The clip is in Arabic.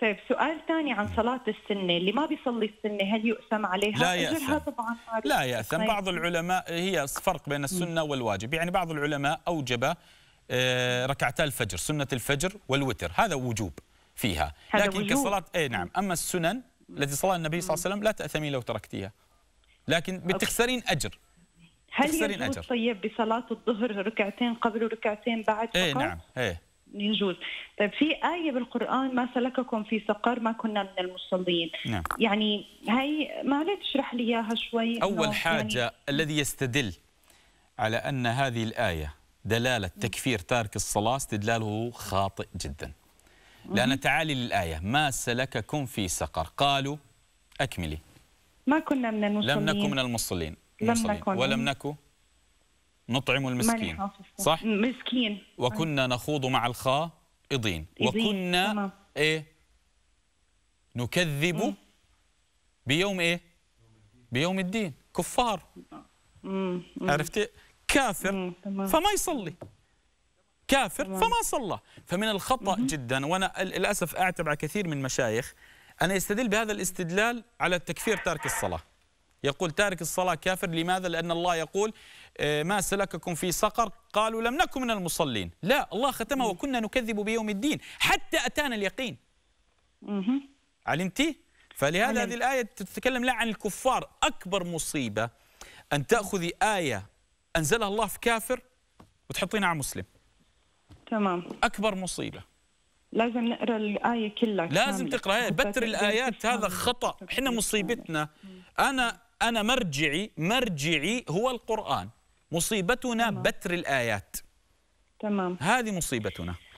طيب سؤال ثاني عن صلاة السنة اللي ما بيصلي السنة هل يؤثم عليها؟ لا يأثم طبعا لا يأثم طيب. بعض العلماء هي فرق بين السنة والواجب يعني بعض العلماء أوجب آه، ركعتا الفجر سنة الفجر والوتر هذا وجوب فيها لكن وجوب. كصلاة أي نعم أما السنن التي صلى النبي صلى الله عليه وسلم لا تأثمي لو تركتيها لكن بتخسرين أجر هل يجوز طيب بصلاة الظهر ركعتين قبل وركعتين بعد إيه فقط؟ اي نعم ايه يجوز طيب في آية بالقرآن ما سلككم في سقر ما كنا من المصلين نعم. يعني هاي ما تشرح لي إياها شوي أول يعني حاجة يعني الذي يستدل على أن هذه الآية دلالة تكفير تارك الصلاة استدلاله خاطئ جدا لأن تعالي للآية ما سلككم في سقر قالوا أكملي ما كنا من المصلين لم نكن من المصلين, المصلين. لم نكن ولم نكن نطعم المسكين صح مسكين وكنا نخوض مع الخائضين وكنا ايه نكذب بيوم ايه بيوم الدين كفار عرفتي كافر فما يصلي كافر فما صلى فمن الخطأ جدا وأنا للأسف أعتب على كثير من مشايخ أن يستدل بهذا الاستدلال على التكفير تارك الصلاة يقول تارك الصلاة كافر لماذا؟ لأن الله يقول آه، ما سلككم في سقر قالوا لم نكن من المصلين لا الله ختمها وكنا نكذب بيوم الدين حتى أتانا اليقين علمتي؟ فلهذا هذه الآية تتكلم لا عن الكفار أكبر مصيبة أن تأخذي آية أنزلها الله في كافر وتحطينها على مسلم تمام أكبر مصيبة لازم نقرا الايه كلها لازم تقرا بتر الايات هذا خطا احنا مصيبتنا انا أنا مرجعي مرجعي هو القرآن مصيبتنا تمام. بتر الآيات تمام هذه مصيبتنا